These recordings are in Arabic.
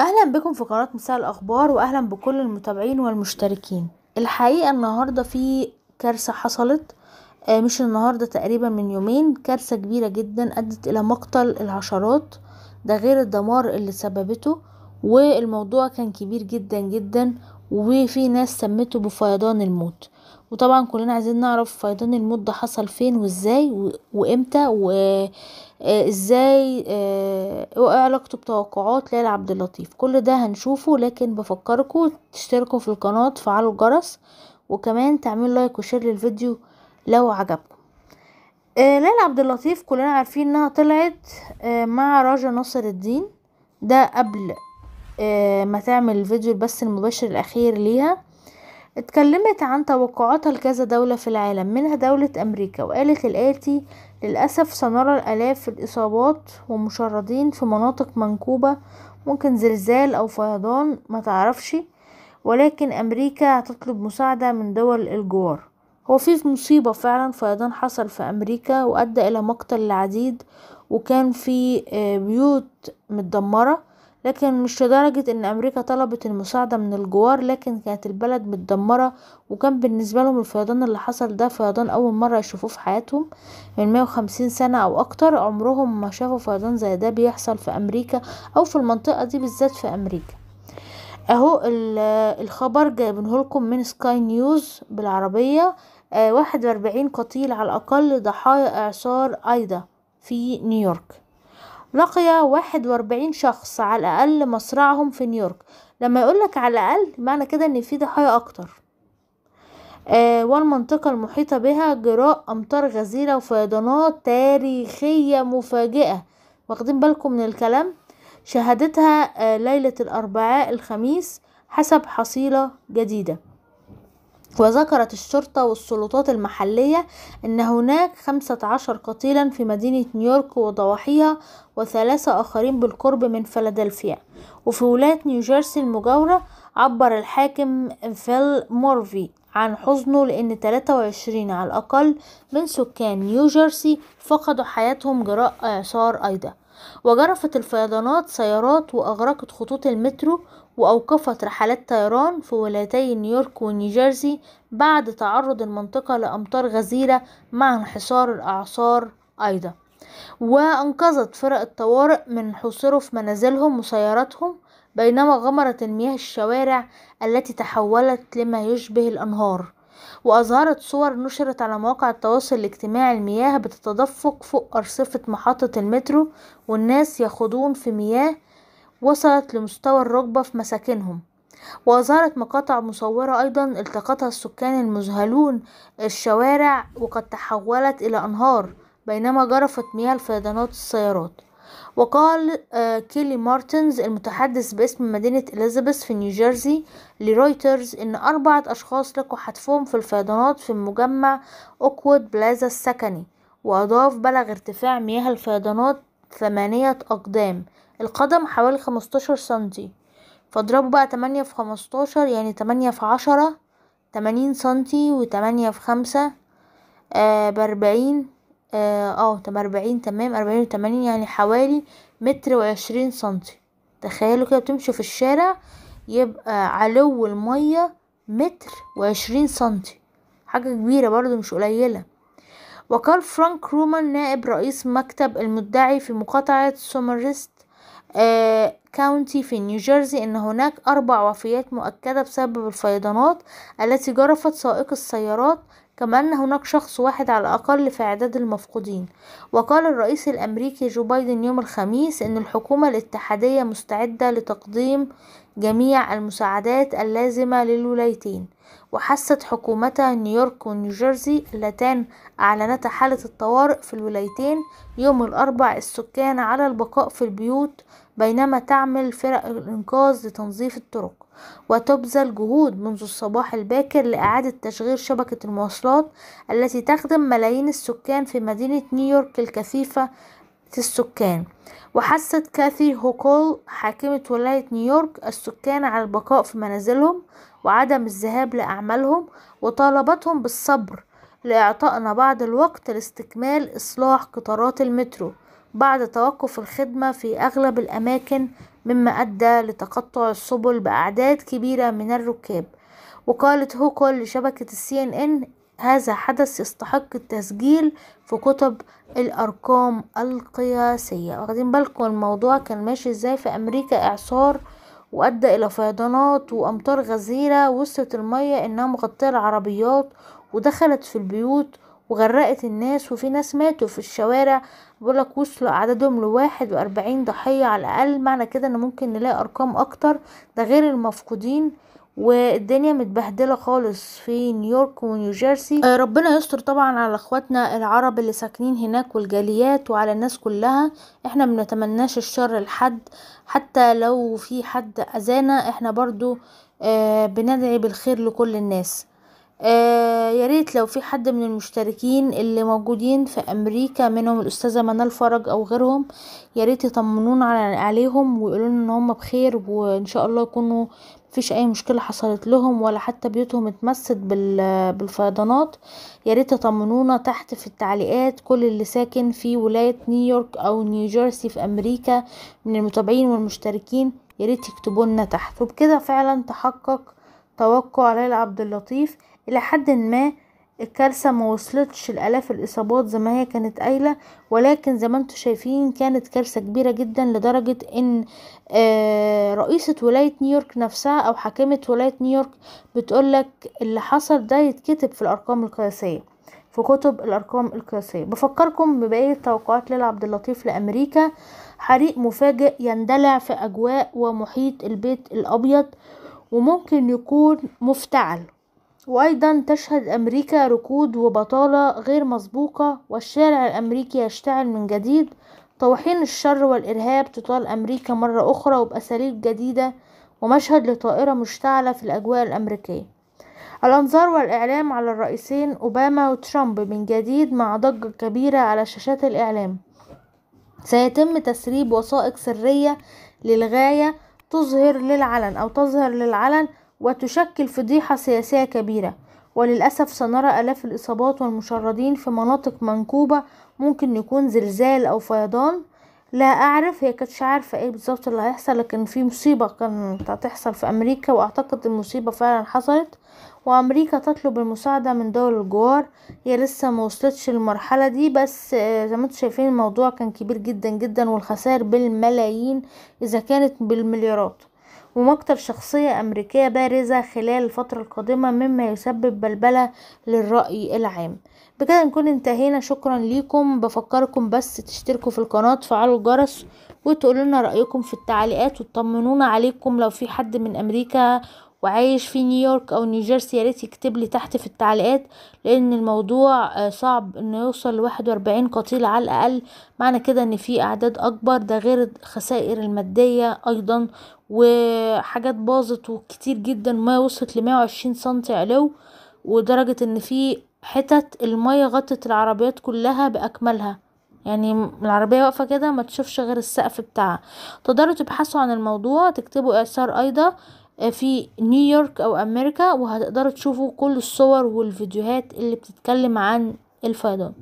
اهلا بكم في قناة مساء الاخبار واهلا بكل المتابعين والمشتركين الحقيقة النهاردة في كارثة حصلت آه، مش النهاردة تقريبا من يومين كارثة كبيرة جدا ادت الى مقتل العشرات ده غير الدمار اللي سببته والموضوع كان كبير جدا جدا وفي ناس سمته بفيضان الموت وطبعا كلنا عايزين نعرف فيضان الموت ده حصل فين وازاي وامتى وازاي آه، وايه آه، علاقته بتوقعات ليلى عبد اللطيف كل ده هنشوفه لكن بفكركم تشتركوا في القناه تفعلوا الجرس وكمان تعملوا لايك وشير للفيديو لو عجبكم آه، ليلى عبد اللطيف كلنا عارفين انها طلعت مع راجا ناصر الدين ده قبل ما تعمل الفيديو البث المباشر الاخير ليها اتكلمت عن توقعاتها لكذا دولة في العالم منها دولة أمريكا وقالت الآتي للأسف سنرى الآلاف الإصابات ومشردين في مناطق منكوبة ممكن زلزال أو فيضان ما تعرفش ولكن أمريكا هتطلب مساعدة من دول الجوار هو في مصيبة فعلا فيضان حصل في أمريكا وأدى إلى مقتل العديد وكان في آه، بيوت متدمرة لكن مش لدرجة ان امريكا طلبت المساعدة من الجوار لكن كانت البلد متدمرة وكان بالنسبة لهم الفيضان اللي حصل ده فيضان اول مرة يشوفوه في حياتهم من 150 سنة او اكتر عمرهم ما شافوا فيضان زي ده بيحصل في امريكا او في المنطقة دي بالذات في امريكا اهو الخبر جايبينه لكم من سكاي نيوز بالعربية آه، واحد واربعين قتيل على الاقل ضحايا اعصار ايدا في نيويورك لقي واحد واربعين شخص على الأقل مصرعهم في نيويورك لما يقولك على الأقل معنى كده إن في ضحايا أكتر آه والمنطقة المحيطة بها جراء أمطار غزيرة وفيضانات تاريخية مفاجئة واخدين بالكم من الكلام شهدتها آه ليلة الأربعاء الخميس حسب حصيلة جديدة وذكرت الشرطة والسلطات المحلية أن هناك خمسة عشر قتيلا في مدينة نيويورك وضواحيها وثلاثة آخرين بالقرب من فلادلفيا وفي ولاية نيوجيرسي المجاورة عبر الحاكم فيل مورفي عن حزنه لأن 23 على الأقل من سكان نيوجيرسي فقدوا حياتهم جراء إعصار أيضا وجرفت الفيضانات سيارات وأغرقت خطوط المترو وأوقفت رحلات طيران في ولايتي نيويورك ونيجيرسي بعد تعرض المنطقة لأمطار غزيرة مع انحسار الأعصار أيضا وأنقذت فرق الطوارئ من حصره في منازلهم وسياراتهم بينما غمرت المياه الشوارع التي تحولت لما يشبه الأنهار وأظهرت صور نشرت على مواقع التواصل الاجتماعي المياه بتتدفق فوق أرصفة محطة المترو والناس يخوضون في مياه وصلت لمستوى الركبة في مساكنهم وأظهرت مقاطع مصورة أيضا التقطها السكان المذهلون الشوارع وقد تحولت إلى أنهار بينما جرفت مياه الفيضانات السيارات وقال آه، كيلي مارتنز المتحدث باسم مدينة إليزابيث في نيوجيرسي لرويترز إن أربعة أشخاص لقوا حتفهم في الفيضانات في مجمع أوكوود بلازا السكني وأضاف بلغ ارتفاع مياه الفيضانات ثمانية أقدام القدم حوالي خمستاشر سنتي فاضربوا بقى تمانية في خمستاشر يعني تمانية في عشرة تمانين سنتي وتمانية في خمسة آه، بأربعين آه،, اه طب أربعين تمام أربعين وتمانين يعني حوالي متر وعشرين سنتي تخيلوا كده بتمشوا في الشارع يبقى علو المية متر وعشرين سنتي حاجة كبيرة برضو مش قليلة وقال فرانك رومان نائب رئيس مكتب المدعي في مقاطعة سومرست كاونتي آه، في نيوجيرسي ان هناك اربع وفيات مؤكدة بسبب الفيضانات التي جرفت سائق السيارات كما ان هناك شخص واحد على الاقل في اعداد المفقودين وقال الرئيس الامريكي جو بايدن يوم الخميس ان الحكومة الاتحادية مستعدة لتقديم جميع المساعدات اللازمة للولايتين وحثت حكومتا نيويورك ونيوجيرسي اللتان أعلنتا حالة الطوارئ في الولايتين يوم الأربع السكان على البقاء في البيوت بينما تعمل فرق الإنقاذ لتنظيف الطرق وتبذل جهود منذ الصباح الباكر لإعادة تشغيل شبكة المواصلات التي تخدم ملايين السكان في مدينة نيويورك الكثيفة السكان وحثت كاثي هوكول حاكمة ولاية نيويورك السكان على البقاء في منازلهم وعدم الذهاب لأعمالهم وطالبتهم بالصبر لإعطائنا بعض الوقت لاستكمال إصلاح قطارات المترو بعد توقف الخدمة في أغلب الأماكن مما أدى لتقطع السبل بأعداد كبيرة من الركاب وقالت هوكول لشبكة السي ان ان هذا حدث يستحق التسجيل في كتب الأرقام القياسية واخدين بالكم الموضوع كان ماشي ازاي في أمريكا إعصار وأدى إلى فيضانات وأمطار غزيرة وصلت المية إنها مغطية العربيات ودخلت في البيوت وغرقت الناس وفي ناس ماتوا في الشوارع بيقولك وصلوا عددهم لواحد وأربعين ضحية على الأقل معنى كده إن ممكن نلاقي أرقام أكتر ده غير المفقودين والدنيا متبهدله خالص في نيويورك ونيوجيرسي آه، ربنا يستر طبعا على اخواتنا العرب اللي ساكنين هناك والجاليات وعلى الناس كلها احنا بنتمناش الشر لحد حتى لو في حد اذانا احنا برضو آه، بندعي بالخير لكل الناس آه ياريت لو في حد من المشتركين اللي موجودين في امريكا منهم الاستاذة منال فرج او غيرهم ياريت يطمنون عليهم ويقولون ان هم بخير وان شاء الله يكونوا مفيش اي مشكلة حصلت لهم ولا حتى بيوتهم اتمست بالفيضانات ياريت يطمنونا تحت في التعليقات كل اللي ساكن في ولاية نيويورك او نيوجيرسي في امريكا من المتابعين والمشتركين ياريت يكتبوا لنا تحت وبكده فعلا تحقق توقع ليلى عبد اللطيف إلى حد ما الكارثة ما وصلتش لآلاف الإصابات زي ما هي كانت قايلة ولكن زي ما انتوا شايفين كانت كارثة كبيرة جدا لدرجة ان آه، رئيسة ولاية نيويورك نفسها او حاكمة ولاية نيويورك بتقولك اللي حصل ده يتكتب في الأرقام القياسية في كتب الأرقام القياسية بفكركم ببقية توقعات ليلى عبد اللطيف لأمريكا حريق مفاجئ يندلع في أجواء ومحيط البيت الأبيض وممكن يكون مفتعل وأيضا تشهد أمريكا ركود وبطالة غير مسبوقة والشارع الأمريكي يشتعل من جديد طواحين الشر والإرهاب تطال أمريكا مرة أخرى وبأساليب جديدة ومشهد لطائرة مشتعلة في الأجواء الأمريكية الأنظار والإعلام على الرئيسين أوباما وترامب من جديد مع ضجة كبيرة على شاشات الإعلام سيتم تسريب وثائق سرية للغاية تظهر للعلن أو تظهر للعلن وتشكل فضيحة سياسية كبيرة وللأسف سنرى آلاف الإصابات والمشردين في مناطق منكوبة ممكن يكون زلزال أو فيضان لا أعرف هي كانتش عارفة إيه بالظبط اللي هيحصل لكن في مصيبة كانت هتحصل في أمريكا وأعتقد المصيبة فعلا حصلت وأمريكا تطلب المساعدة من دول الجوار هي لسه موصلتش للمرحلة دي بس آه، زي ما انتم شايفين الموضوع كان كبير جدا جدا والخسائر بالملايين إذا كانت بالمليارات ومقتل شخصية أمريكية بارزة خلال الفترة القادمة مما يسبب بلبلة للرأي العام بكده نكون انتهينا شكرا ليكم بفكركم بس تشتركوا في القناة تفعلوا الجرس وتقولوا لنا رأيكم في التعليقات وتطمنونا عليكم لو في حد من أمريكا وعايش في نيويورك او نيوجيرسي يا ريت يكتب لي تحت في التعليقات لان الموضوع آه، صعب انه يوصل لواحد واربعين قتيل على الاقل معنى كده ان في اعداد اكبر ده غير الخسائر المادية ايضا وحاجات باظت وكتير جدا المية وصلت لمية وعشرين سنتي علو ودرجة ان في حتت المية غطت العربيات كلها باكملها يعني العربية واقفة كده ما تشوفش غير السقف بتاعها تقدروا تبحثوا عن الموضوع تكتبوا اعصار ايضا آه، في نيويورك او امريكا وهتقدروا تشوفوا كل الصور والفيديوهات اللي بتتكلم عن الفيضان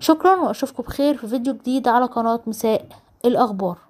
شكرا واشوفكم بخير في فيديو جديد على قناة مساء الاخبار